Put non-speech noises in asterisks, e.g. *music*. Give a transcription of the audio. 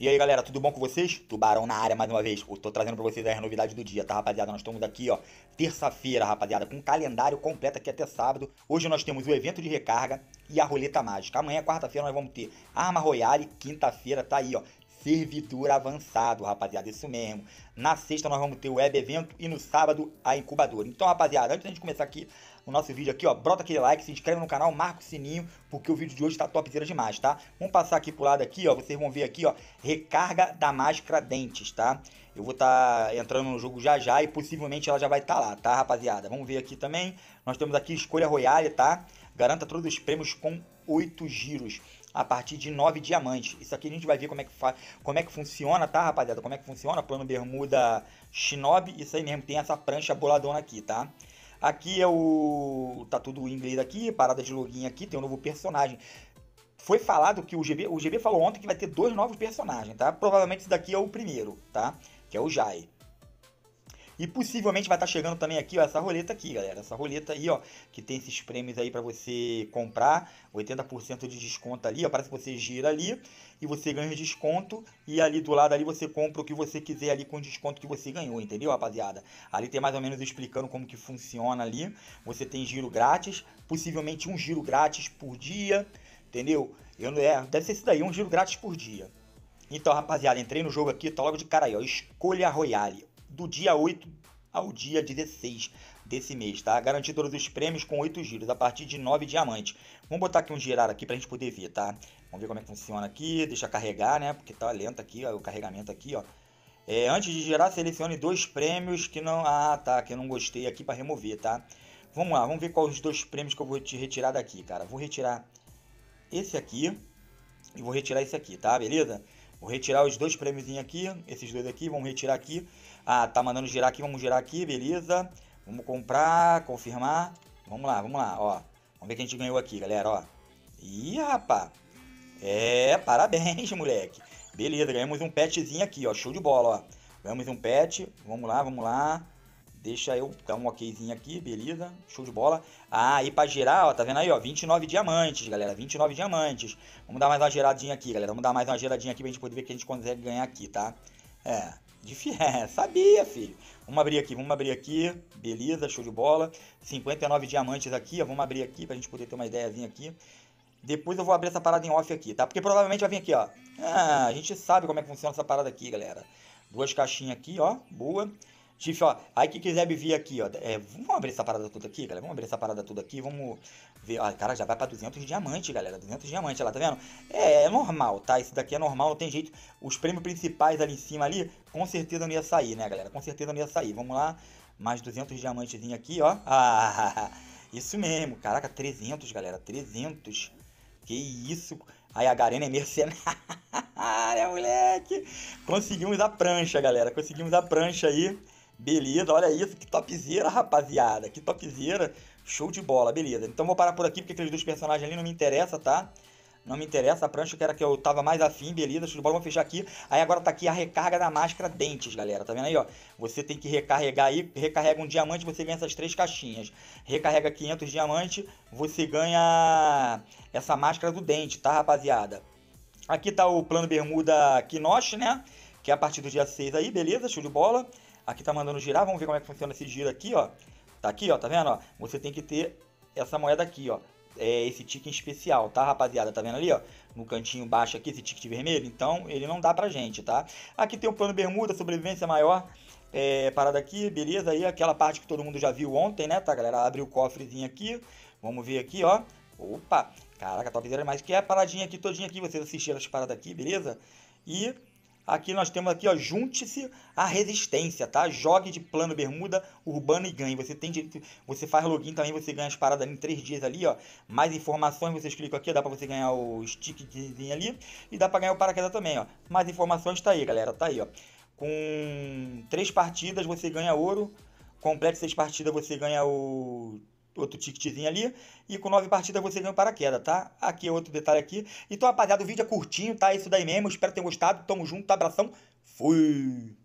E aí galera, tudo bom com vocês? Tubarão na área mais uma vez. Eu tô trazendo pra vocês a novidade do dia, tá rapaziada? Nós estamos aqui, ó, terça-feira, rapaziada, com um calendário completo aqui até sábado. Hoje nós temos o evento de recarga e a roleta mágica. Amanhã, quarta-feira, nós vamos ter Arma Royale. Quinta-feira tá aí, ó, servidor Avançado, rapaziada, isso mesmo. Na sexta nós vamos ter o web evento e no sábado a incubadora. Então, rapaziada, antes da gente começar aqui o nosso vídeo aqui, ó, brota aquele like, se inscreve no canal, marca o sininho, porque o vídeo de hoje tá topzera demais, tá? Vamos passar aqui pro lado aqui, ó, vocês vão ver aqui, ó, recarga da máscara dentes, tá? Eu vou estar tá entrando no jogo já já e possivelmente ela já vai estar tá lá, tá, rapaziada? Vamos ver aqui também. Nós temos aqui escolha royale, tá? Garanta todos os prêmios com 8 giros a partir de nove diamantes. Isso aqui a gente vai ver como é que, como é que funciona, tá, rapaziada? Como é que funciona, plano bermuda shinobi, isso aí mesmo, tem essa prancha boladona aqui, tá? Aqui é o... tá tudo em inglês aqui, parada de login aqui, tem um novo personagem. Foi falado que o GB, o GB falou ontem que vai ter dois novos personagens, tá? Provavelmente esse daqui é o primeiro, tá? Que é o Jai. E possivelmente vai estar tá chegando também aqui, ó, essa roleta aqui, galera. Essa roleta aí, ó, que tem esses prêmios aí para você comprar. 80% de desconto ali, ó. Parece que você gira ali e você ganha desconto. E ali do lado ali você compra o que você quiser ali com o desconto que você ganhou, entendeu, rapaziada? Ali tem mais ou menos explicando como que funciona ali. Você tem giro grátis, possivelmente um giro grátis por dia, entendeu? Eu não é, deve ser isso daí, um giro grátis por dia. Então, rapaziada, entrei no jogo aqui, tá logo de cara aí, ó. Escolha Royale do dia 8 ao dia 16 desse mês, tá? Garantir todos os prêmios com 8 giros, a partir de 9 diamantes. Vamos botar aqui um girar aqui pra gente poder ver, tá? Vamos ver como é que funciona aqui, deixa carregar, né? Porque tá lento aqui, ó, o carregamento aqui, ó. É, antes de girar, selecione dois prêmios que não... Ah, tá, que eu não gostei aqui para remover, tá? Vamos lá, vamos ver quais os dois prêmios que eu vou te retirar daqui, cara. Vou retirar esse aqui e vou retirar esse aqui, tá? Beleza? Vou retirar os dois prêmios aqui, esses dois aqui, vamos retirar aqui. Ah, tá mandando girar aqui, vamos girar aqui, beleza. Vamos comprar, confirmar. Vamos lá, vamos lá, ó. Vamos ver que a gente ganhou aqui, galera, ó. Ih, rapá. É, parabéns, *laughs* moleque. Beleza, ganhamos um petzinho aqui, ó. Show de bola, ó. Ganhamos um pet. Vamos lá, vamos lá. Deixa eu dar então, um okzinho aqui, beleza? Show de bola. Ah, e pra gerar, ó, tá vendo aí, ó? 29 diamantes, galera. 29 diamantes. Vamos dar mais uma geradinha aqui, galera. Vamos dar mais uma geradinha aqui pra gente poder ver o que a gente consegue ganhar aqui, tá? É, difícil. *laughs* É, sabia, filho. Vamos abrir aqui, vamos abrir aqui. Beleza, show de bola. 59 diamantes aqui, ó. Vamos abrir aqui pra gente poder ter uma ideiazinha aqui. Depois eu vou abrir essa parada em off aqui, tá? Porque provavelmente vai vir aqui, ó. Ah, a gente sabe como é que funciona essa parada aqui, galera. Duas caixinhas aqui, ó. Boa. Chifre, ó. Aí que quiser me vir aqui, ó. É, vamos abrir essa parada toda aqui, galera. Vamos abrir essa parada toda aqui. Vamos ver. Ó, cara, já vai pra 200 diamantes, galera. 200 diamantes lá, tá vendo? É, é normal, tá? Isso daqui é normal, não tem jeito. Os prêmios principais ali em cima ali, com certeza não ia sair, né, galera? Com certeza não ia sair. Vamos lá. Mais 200 diamantes aqui, ó. *laughs* Ah, isso mesmo. Caraca, 300, galera. 300. Que isso. Aí a Garena é mercenária, *laughs* né, moleque. Conseguimos a prancha, galera. Conseguimos a prancha aí. Beleza, olha isso, que topzera, rapaziada. Que topzera, show de bola, beleza. Então vou parar por aqui, porque aqueles dois personagens ali não me interessa, tá? Não me interessa, a prancha que era que eu tava mais afim, beleza, show de bola, vamos fechar aqui. Aí agora tá aqui a recarga da máscara dentes, galera, tá vendo aí, ó? Você tem que recarregar aí, recarrega um diamante, você ganha essas três caixinhas. Recarrega 500 diamantes, você ganha essa máscara do dente, tá, rapaziada? Aqui tá o plano bermuda Kinoche, né? Que é a partir do dia 6 aí, beleza, show de bola. Aqui tá mandando girar, vamos ver como é que funciona esse giro aqui, ó. Tá aqui, ó, tá vendo, ó? Você tem que ter essa moeda aqui, ó. É esse tique especial, tá, rapaziada? Tá vendo ali, ó? No cantinho baixo aqui, esse tique vermelho. Então, ele não dá pra gente, tá? Aqui tem o plano bermuda, sobrevivência maior. É, parada aqui, beleza? Aí aquela parte que todo mundo já viu ontem, né, tá, galera? Abre o cofrezinho aqui. Vamos ver aqui, ó. Opa! Caraca, topzera demais. É que é a paradinha aqui, todinha aqui. Vocês assistiram as paradas aqui, beleza? E Aqui nós temos aqui, ó, junte-se à resistência, tá? Jogue de plano bermuda, urbano e ganhe. Você tem direito, você faz login também, você ganha as paradas ali em três dias ali, ó. Mais informações, vocês clicam aqui, ó, dá pra você ganhar o stickzinho ali e dá pra ganhar o paraquedas também, ó. Mais informações tá aí, galera, tá aí, ó. Com três partidas você ganha ouro, complete seis partidas você ganha o outro ticketzinho ali. E com nove partidas você ganha o paraquedas, tá? Aqui é outro detalhe aqui. Então, rapaziada, o vídeo é curtinho, tá? É isso daí mesmo. Espero que tenham gostado. Tamo junto, abração. Fui!